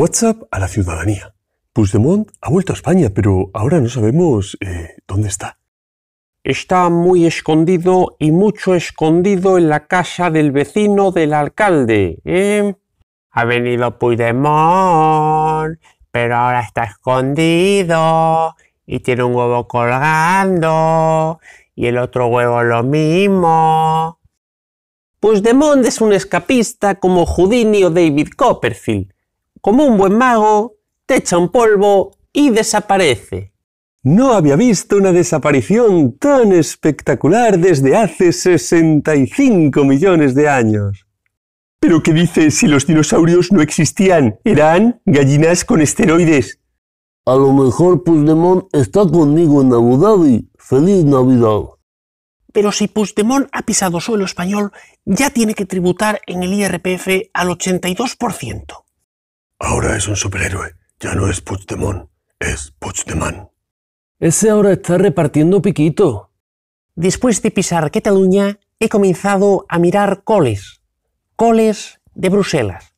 WhatsApp a la ciudadanía. Puigdemont ha vuelto a España, pero ahora no sabemos eh, dónde está. Está muy escondido y mucho escondido en la casa del vecino del alcalde. ¿eh? Ha venido Puigdemont, pero ahora está escondido y tiene un huevo colgando y el otro huevo lo mismo. Puigdemont es un escapista como Houdini o David Copperfield como un buen mago, te echa un polvo y desaparece. No había visto una desaparición tan espectacular desde hace 65 millones de años. ¿Pero qué dice si los dinosaurios no existían? Eran gallinas con esteroides. A lo mejor Puigdemont está conmigo en Abu Dhabi. ¡Feliz Navidad! Pero si Puigdemont ha pisado suelo español, ya tiene que tributar en el IRPF al 82%. Ahora es un superhéroe. Ya no es Puigdemont, es Puigdemont. Ese ahora está repartiendo piquito. Después de pisar Cataluña, he comenzado a mirar coles. Coles de Bruselas.